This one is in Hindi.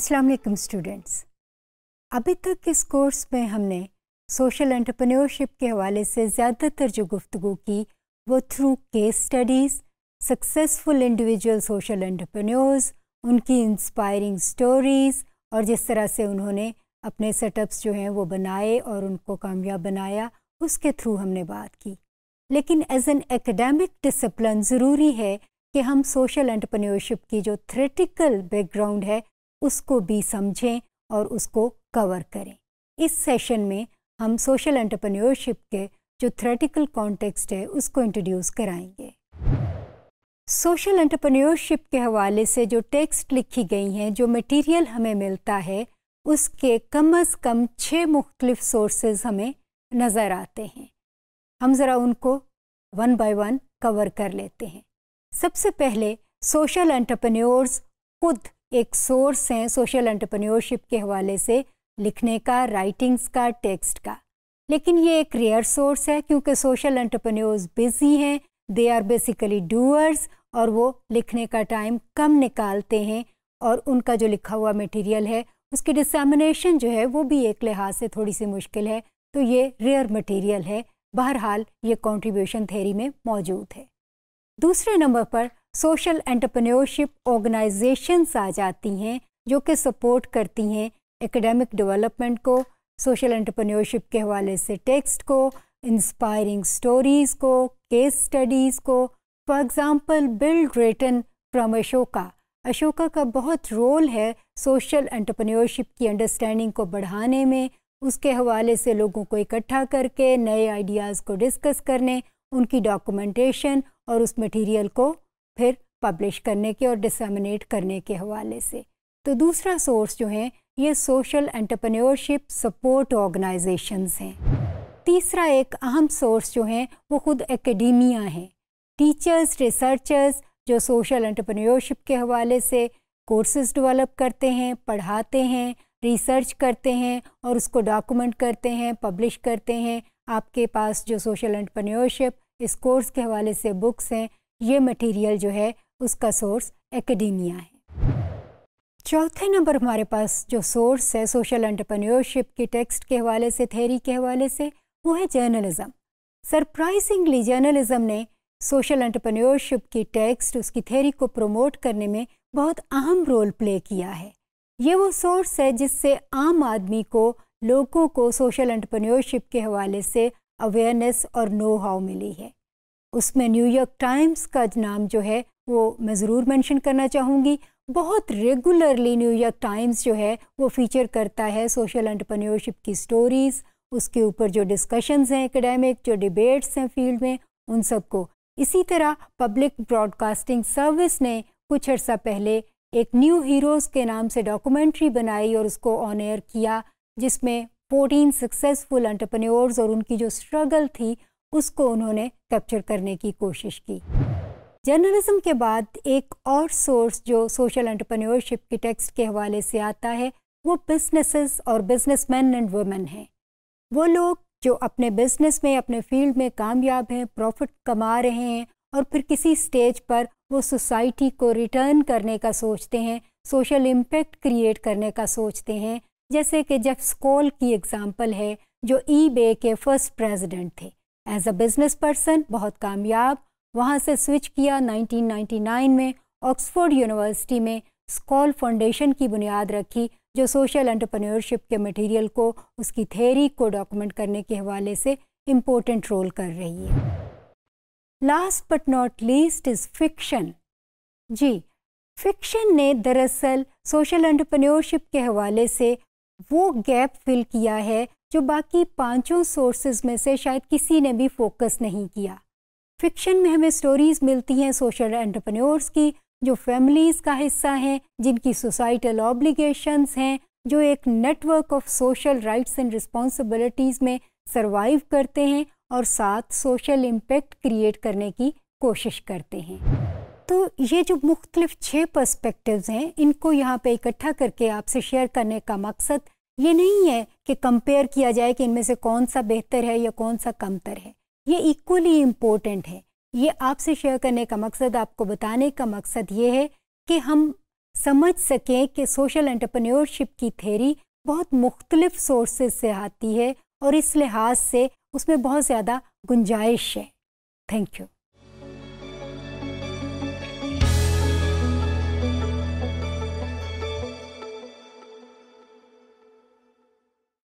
अस्सलाम वालेकुम स्टूडेंट्स अभी तक इस कोर्स में हमने सोशल एंटरप्रेन्योरशिप के हवाले से ज़्यादातर जो गुफ्तु की वो through case studies successful individual social entrepreneurs उनकी इंस्पायरिंग स्टोरीज़ और जिस तरह से उन्होंने अपने सेटअप्स जो हैं वो बनाए और उनको कामयाब बनाया उसके थ्रू हमने बात की लेकिन एज एन एकेडमिक डिसिप्लिन ज़रूरी है कि हम सोशल एंटरप्रेन्योरशिप की जो थ्रेटिकल बैकग्राउंड है उसको भी समझें और उसको कवर करें इस सेशन में हम सोशल एंटरप्रेन्योरशिप के जो थ्रेटिकल कॉन्टेक्स्ट है उसको इंट्रोड्यूस कराएंगे सोशल एंटरप्रेन्योरशिप के हवाले से जो टेक्स्ट लिखी गई हैं जो मटेरियल हमें मिलता है उसके कम अज़ कम छः मुख्तलिफ सोर्सेज हमें नज़र आते हैं हम ज़रा उनको वन बाय वन कवर कर लेते हैं सबसे पहले सोशल एंटरप्रेन्योर्स खुद एक सोर्स हैं सोशल एंटरप्रेन्योरशिप के हवाले से लिखने का राइटिंग्स का टेक्स्ट का लेकिन ये एक रेयर सोर्स है क्योंकि सोशल एंटरप्रेन्योर्स बिजी हैं दे आर बेसिकली डूअर्स और वो लिखने का टाइम कम निकालते हैं और उनका जो लिखा हुआ मटेरियल है उसकी डिसमिनेशन जो है वो भी एक लिहाज से थोड़ी सी मुश्किल है तो ये रेयर मटेरियल है बहरहाल ये कंट्रीब्यूशन थेरी में मौजूद है दूसरे नंबर पर सोशल एंटरप्रेन्योरशिप ऑर्गेनाइजेशंस आ जाती हैं जो कि सपोर्ट करती हैं एकेडमिक डेवलपमेंट को सोशल एंटरप्रेन्योरशिप के हवाले से टेक्स्ट को इंस्पायरिंग स्टोरीज़ को केस स्टडीज़ को for example Bill Drayton from Ashoka Ashoka का बहुत रोल है सोशल एंटरप्रेन्योरशिप की अंडरस्टैंडिंग को बढ़ाने में उसके हवाले से लोगों को इकट्ठा करके नए आइडियाज़ को डिस्कस करने उनकी डॉक्यूमेंटेशन और उस मटेरियल को फिर पब्लिश करने के और डिसमिनेट करने के हवाले से तो दूसरा सोर्स जो है ये सोशल एंटरप्रेन्योरशिप सपोर्ट ऑर्गेनाइजेशंस हैं तीसरा एक अहम सोर्स जो है वो खुद एकेडमिया हैं टीचर्स रिसर्चर्स जो सोशल एंटरप्रेन्योरशिप के हवाले से कोर्सेज डेवलप करते हैं पढ़ाते हैं रिसर्च करते हैं और उसको डॉक्यूमेंट करते हैं पब्लिश करते हैं आपके पास जो सोशल एंटरप्रेन्योरशिप इस कोर्स के हवाले से बुक्स हैं ये मटेरियल जो है उसका सोर्स एकेडमिया है चौथे नंबर हमारे पास जो सोर्स है सोशल एंटरप्रेन्योरशिप के टेक्स्ट के हवाले से थेरी के हवाले से वो है जर्नलिज्म सरप्राइजिंगली जर्नलिज्म ने सोशल एंटरप्रेन्योरशिप की टेक्स्ट उसकी थेरी को प्रमोट करने में बहुत अहम रोल प्ले किया है ये वो सोर्स है जिससे आम आदमी को लोगों को सोशल एंटरप्रेन्योरशिप के हवाले से अवेयरनेस और नो हाउ मिली है उसमें न्यूयॉर्क टाइम्स का नाम जो है वो मैं ज़रूर मेंशन करना चाहूँगी बहुत रेगुलरली न्यूयॉर्क टाइम्स जो है वो फीचर करता है सोशल एंटरप्रेन्योरशिप की स्टोरीज़ उसके ऊपर जो डिस्कशंस हैं एकेडमिक जो डिबेट्स हैं फील्ड में उन सबको इसी तरह पब्लिक ब्रॉडकास्टिंग सर्विस ने कुछ अर्सा पहले एक न्यू हीरोज़ के नाम से डॉक्यूमेंट्री बनाई और उसको ऑन एयर किया जिसमें 14 सक्सेसफुल एंटरप्रेन्योर्स और उनकी जो स्ट्रगल थी उसको उन्होंने कैप्चर करने की कोशिश की जर्नलिज्म के बाद एक और सोर्स जो सोशल एंटरप्रेन्योरशिप के टेक्स्ट के हवाले से आता है वो बिजनेसेस और बिजनेसमैन एंड वुमेन हैं वो लोग जो अपने बिजनेस में अपने फील्ड में कामयाब हैं प्रॉफिट कमा रहे हैं और फिर किसी स्टेज पर वो सोसाइटी को रिटर्न करने का सोचते हैं सोशल इम्पेक्ट क्रिएट करने का सोचते हैं जैसे कि जेफ स्कोल की एग्ज़ाम्पल है जो ई के फर्स्ट प्रेजिडेंट थे एज अ बिजनेस पर्सन बहुत कामयाब वहाँ से स्विच किया 1999 में ऑक्सफोर्ड यूनिवर्सिटी में स्कॉल फाउंडेशन की बुनियाद रखी जो सोशल एंटरप्रेन्योरशिप के मटेरियल को उसकी थेरी को डॉक्यूमेंट करने के हवाले से इम्पोर्टेंट रोल कर रही है last but not least is fiction जी फिक्शन ने दरअसल सोशल एंटरप्रेन्योरशिप के हवाले से वो गैप फिल किया है जो बाकी पांचों सोर्सेज में से शायद किसी ने भी फोकस नहीं किया फिक्शन में हमें स्टोरीज मिलती हैं सोशल एंटरप्रेन्योर्स की जो फैमिलीज़ का हिस्सा हैं जिनकी सोसाइटल ऑब्लिगेशंस हैं जो एक network of social rights and responsibilities में सरवाइव करते हैं और साथ सोशल इम्पेक्ट क्रिएट करने की कोशिश करते हैं तो ये जो मुख्तलिफ छः पर्सपेक्टिव्स हैं इनको यहाँ पे इकट्ठा करके आपसे शेयर करने का मकसद ये नहीं है कि कंपेयर किया जाए कि इनमें से कौन सा बेहतर है या कौन सा कमतर है ये इक्वली इम्पोर्टेंट है ये आपसे शेयर करने का मकसद आपको बताने का मकसद ये है कि हम समझ सकें कि सोशल एंटरप्रेन्योरशिप की थेरी बहुत मुख्तलिफ सोर्सेज से आती है और इस लिहाज से उसमें बहुत ज़्यादा गुंजाइश है थैंक यू